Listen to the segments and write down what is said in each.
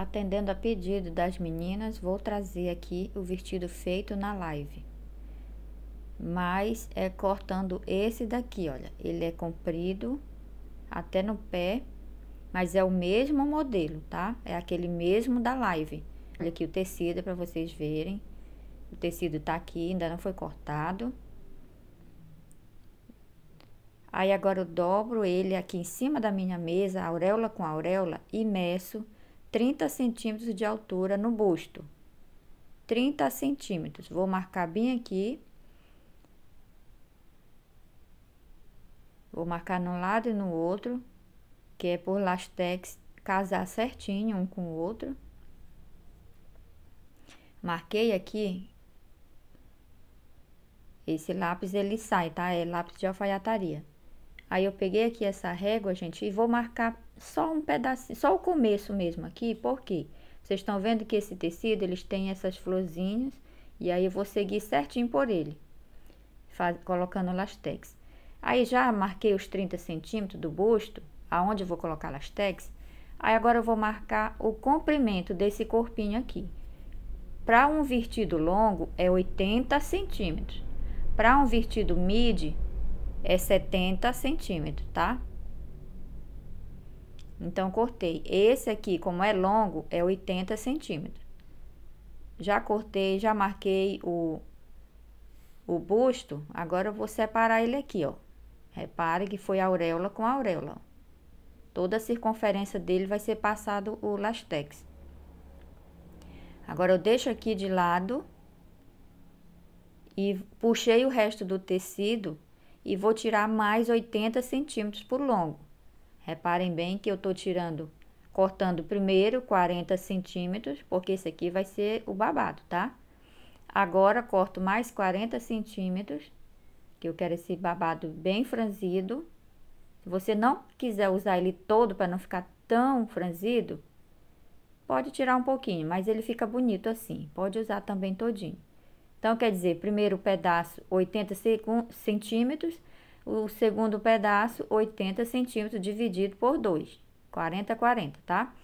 Atendendo a pedido das meninas, vou trazer aqui o vestido feito na live. Mas é cortando esse daqui, olha. Ele é comprido até no pé, mas é o mesmo modelo, tá? É aquele mesmo da live. Olha aqui o tecido para vocês verem. O tecido tá aqui, ainda não foi cortado. Aí agora eu dobro ele aqui em cima da minha mesa, auréola com auréola e meço 30 centímetros de altura no busto. 30 centímetros. Vou marcar bem aqui. Vou marcar num lado e no outro, que é por lastex casar certinho um com o outro. Marquei aqui. Esse lápis ele sai, tá? É lápis de alfaiataria. Aí eu peguei aqui essa régua, gente, e vou marcar só um pedacinho, só o começo mesmo aqui, porque vocês estão vendo que esse tecido, eles têm essas florzinhas, e aí eu vou seguir certinho por ele, faz, colocando lastex. Aí já marquei os 30 centímetros do busto, aonde eu vou colocar lastex, aí agora eu vou marcar o comprimento desse corpinho aqui. Para um vestido longo é 80 centímetros, para um vestido midi é 70 centímetros, tá? Então, cortei. Esse aqui, como é longo, é 80 centímetros. Já cortei, já marquei o, o busto. Agora, eu vou separar ele aqui, ó. Repare que foi auréola com auréola, ó. Toda a circunferência dele vai ser passado o lastex. Agora, eu deixo aqui de lado e puxei o resto do tecido e vou tirar mais 80 centímetros por longo. Reparem bem que eu estou tirando, cortando primeiro 40 centímetros, porque esse aqui vai ser o babado, tá? Agora, corto mais 40 centímetros, que eu quero esse babado bem franzido. Se você não quiser usar ele todo para não ficar tão franzido, pode tirar um pouquinho, mas ele fica bonito assim. Pode usar também todinho. Então, quer dizer, primeiro pedaço 80 centímetros, o segundo pedaço, 80 centímetros dividido por 2. 40, 40, tá?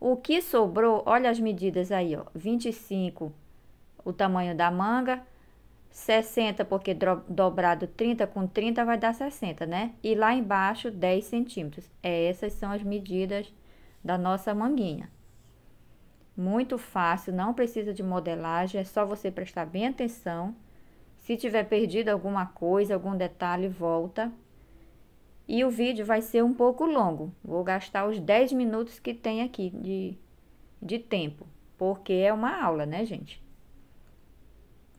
O que sobrou, olha as medidas aí, ó. 25, o tamanho da manga. 60, porque dobrado 30 com 30 vai dar 60, né? E lá embaixo, 10 centímetros. É, essas são as medidas da nossa manguinha. Muito fácil, não precisa de modelagem, é só você prestar bem atenção se tiver perdido alguma coisa, algum detalhe, volta. E o vídeo vai ser um pouco longo. Vou gastar os 10 minutos que tem aqui de, de tempo, porque é uma aula, né, gente?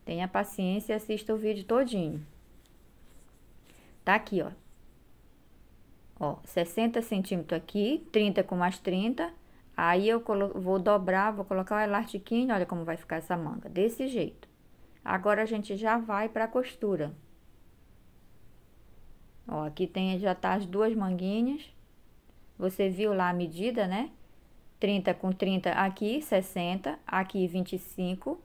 Tenha paciência e assista o vídeo todinho. Tá aqui, ó. Ó, 60 centímetros aqui, 30 com mais 30. Aí eu vou dobrar, vou colocar o elastiquinho, olha como vai ficar essa manga, desse jeito. Agora a gente já vai para a costura. Ó, aqui tem já tá as duas manguinhas. Você viu lá a medida, né? 30 com 30 aqui, 60, aqui 25.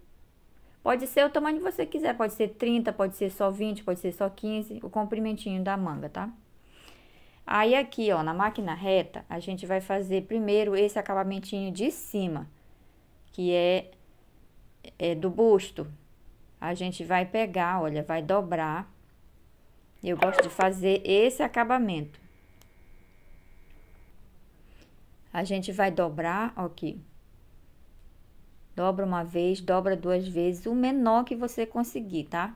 Pode ser o tamanho que você quiser, pode ser 30, pode ser só 20, pode ser só 15, o comprimentinho da manga, tá? Aí aqui, ó, na máquina reta, a gente vai fazer primeiro esse acabamentinho de cima, que é, é do busto, a gente vai pegar, olha, vai dobrar. Eu gosto de fazer esse acabamento. A gente vai dobrar, ó, aqui. Dobra uma vez, dobra duas vezes, o menor que você conseguir, tá?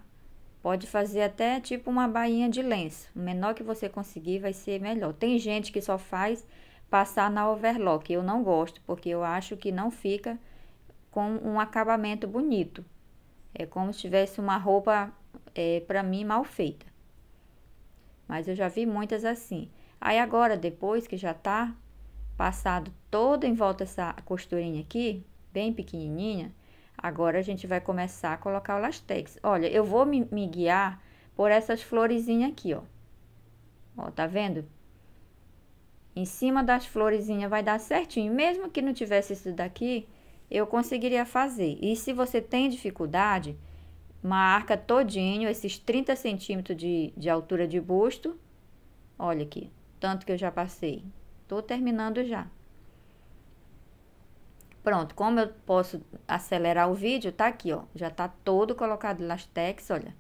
Pode fazer até tipo uma bainha de lenço. O menor que você conseguir vai ser melhor. Tem gente que só faz passar na overlock. Eu não gosto, porque eu acho que não fica com um acabamento bonito. É como se tivesse uma roupa é, para mim mal feita. Mas eu já vi muitas assim. Aí agora, depois que já tá passado toda em volta essa costurinha aqui, bem pequenininha, agora a gente vai começar a colocar o lastex. Olha, eu vou me, me guiar por essas florezinhas aqui, ó. Ó, tá vendo? Em cima das florezinhas vai dar certinho, mesmo que não tivesse isso daqui, eu conseguiria fazer. E se você tem dificuldade, marca todinho esses 30 centímetros de, de altura de busto. Olha aqui, tanto que eu já passei. Tô terminando já. Pronto, como eu posso acelerar o vídeo, tá aqui, ó. Já tá todo colocado lastex, olha.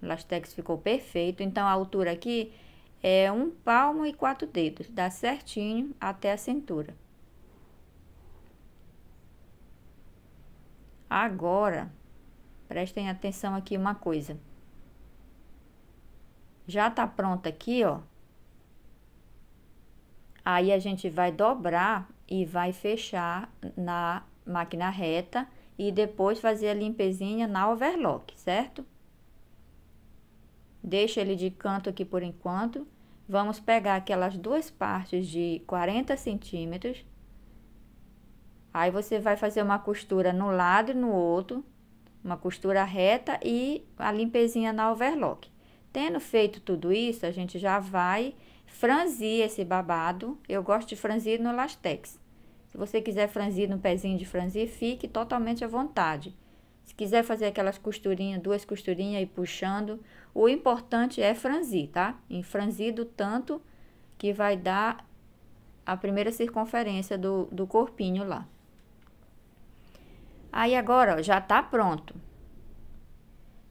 lastex ficou perfeito. Então, a altura aqui é um palmo e quatro dedos. Dá certinho até a cintura. Agora, prestem atenção aqui uma coisa. Já tá pronta aqui, ó. Aí a gente vai dobrar e vai fechar na máquina reta e depois fazer a limpezinha na overlock, certo? Deixa ele de canto aqui por enquanto. Vamos pegar aquelas duas partes de 40 centímetros Aí você vai fazer uma costura no lado e no outro, uma costura reta e a limpezinha na overlock. Tendo feito tudo isso, a gente já vai franzir esse babado. Eu gosto de franzir no lastex. Se você quiser franzir no pezinho de franzir, fique totalmente à vontade. Se quiser fazer aquelas costurinhas, duas costurinhas e puxando, o importante é franzir, tá? Em franzir do tanto que vai dar a primeira circunferência do, do corpinho lá. Aí agora, ó, já tá pronto.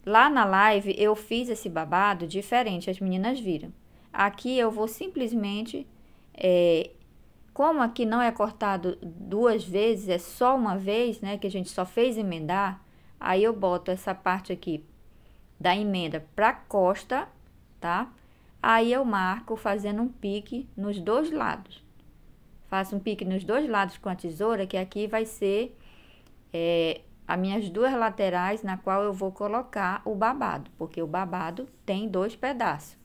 Lá na live eu fiz esse babado diferente, as meninas viram. Aqui eu vou simplesmente, é, como aqui não é cortado duas vezes, é só uma vez, né, que a gente só fez emendar, aí eu boto essa parte aqui da emenda pra costa, tá? Aí eu marco fazendo um pique nos dois lados. Faço um pique nos dois lados com a tesoura, que aqui vai ser é, as minhas duas laterais na qual eu vou colocar o babado, porque o babado tem dois pedaços.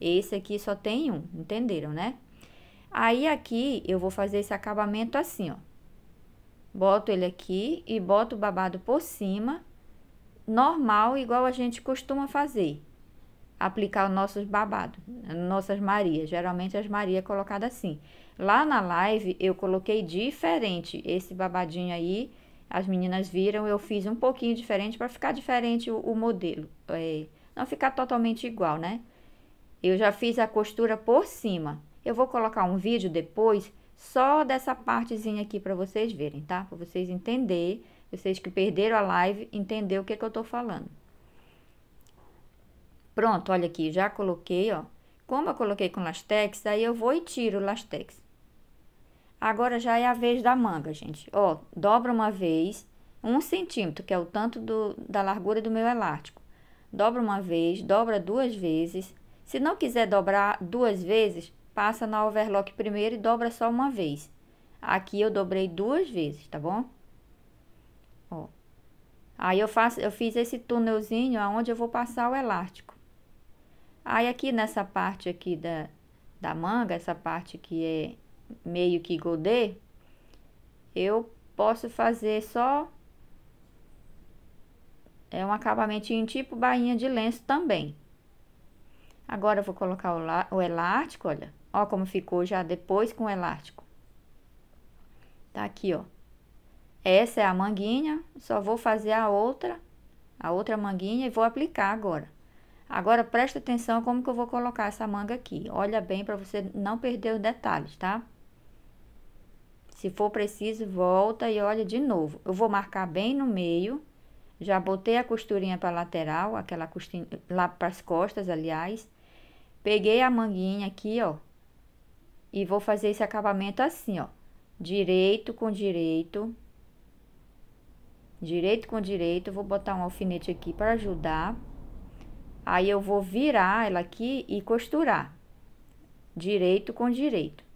Esse aqui só tem um, entenderam, né? Aí aqui eu vou fazer esse acabamento assim, ó. Boto ele aqui e boto o babado por cima, normal, igual a gente costuma fazer. Aplicar os nossos babados, nossas marias, geralmente as marias é colocadas assim. Lá na live eu coloquei diferente esse babadinho aí, as meninas viram, eu fiz um pouquinho diferente para ficar diferente o, o modelo, é, não ficar totalmente igual, né? Eu já fiz a costura por cima. Eu vou colocar um vídeo depois só dessa partezinha aqui para vocês verem, tá? Para vocês entenderem, vocês que perderam a live, entender o que, que eu tô falando. Pronto, olha aqui, já coloquei, ó. Como eu coloquei com lastex, aí eu vou e tiro o lastex. Agora já é a vez da manga, gente. Ó, dobra uma vez, um centímetro, que é o tanto do, da largura do meu elástico. Dobra uma vez, dobra duas vezes. Se não quiser dobrar duas vezes, passa na overlock primeiro e dobra só uma vez. Aqui eu dobrei duas vezes, tá bom? Ó. Aí eu faço, eu fiz esse túnelzinho aonde eu vou passar o elástico. Aí aqui nessa parte aqui da, da manga, essa parte que é meio que godê, eu posso fazer só é um acabamentinho tipo bainha de lenço também. Agora eu vou colocar o, o elástico, olha. Ó como ficou já depois com o elástico. Tá aqui, ó. Essa é a manguinha, só vou fazer a outra, a outra manguinha e vou aplicar agora. Agora presta atenção como que eu vou colocar essa manga aqui. Olha bem para você não perder os detalhes, tá? Se for preciso, volta e olha de novo. Eu vou marcar bem no meio. Já botei a costurinha para lateral, aquela costinha lá para as costas, aliás. Peguei a manguinha aqui, ó, e vou fazer esse acabamento assim, ó. Direito com direito. Direito com direito, vou botar um alfinete aqui para ajudar. Aí eu vou virar ela aqui e costurar. Direito com direito.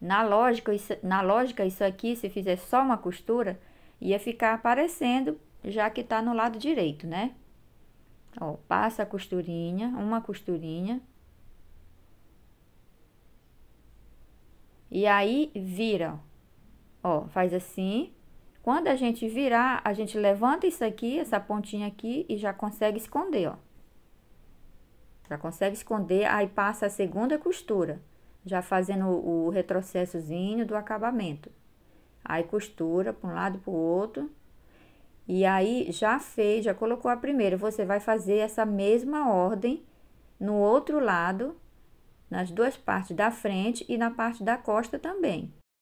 Na lógica, isso, na lógica, isso aqui, se fizer só uma costura, ia ficar aparecendo, já que tá no lado direito, né? Ó, passa a costurinha, uma costurinha. E aí, vira, ó, faz assim. Quando a gente virar, a gente levanta isso aqui, essa pontinha aqui, e já consegue esconder, ó. Já consegue esconder, aí passa a segunda costura já fazendo o retrocessozinho do acabamento. Aí costura para um lado para o outro. E aí já fez, já colocou a primeira. Você vai fazer essa mesma ordem no outro lado, nas duas partes da frente e na parte da costa também.